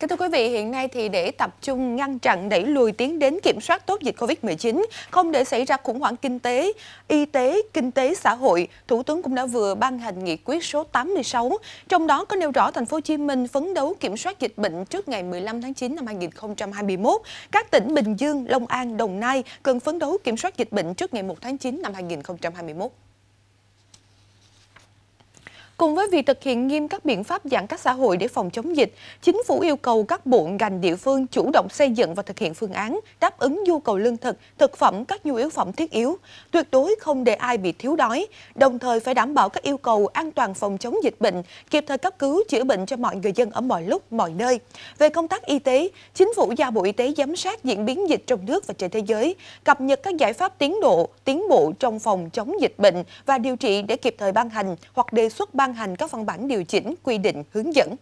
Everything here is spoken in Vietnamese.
Kính thưa quý vị, hiện nay thì để tập trung ngăn chặn đẩy lùi tiến đến kiểm soát tốt dịch Covid-19, không để xảy ra khủng hoảng kinh tế, y tế, kinh tế xã hội, Thủ tướng cũng đã vừa ban hành nghị quyết số 86, trong đó có nêu rõ thành phố Hồ Chí Minh phấn đấu kiểm soát dịch bệnh trước ngày 15 tháng 9 năm 2021. Các tỉnh Bình Dương, Long An, Đồng Nai cần phấn đấu kiểm soát dịch bệnh trước ngày 1 tháng 9 năm 2021. Cùng với việc thực hiện nghiêm các biện pháp giãn cách xã hội để phòng chống dịch, chính phủ yêu cầu các bộ ngành địa phương chủ động xây dựng và thực hiện phương án đáp ứng nhu cầu lương thực, thực phẩm, các nhu yếu phẩm thiết yếu, tuyệt đối không để ai bị thiếu đói, đồng thời phải đảm bảo các yêu cầu an toàn phòng chống dịch bệnh, kịp thời cấp cứu chữa bệnh cho mọi người dân ở mọi lúc, mọi nơi. Về công tác y tế, chính phủ giao Bộ Y tế giám sát diễn biến dịch trong nước và trên thế giới, cập nhật các giải pháp tiến độ, tiến bộ trong phòng chống dịch bệnh và điều trị để kịp thời ban hành hoặc đề xuất ban ban hành các văn bản điều chỉnh, quy định, hướng dẫn.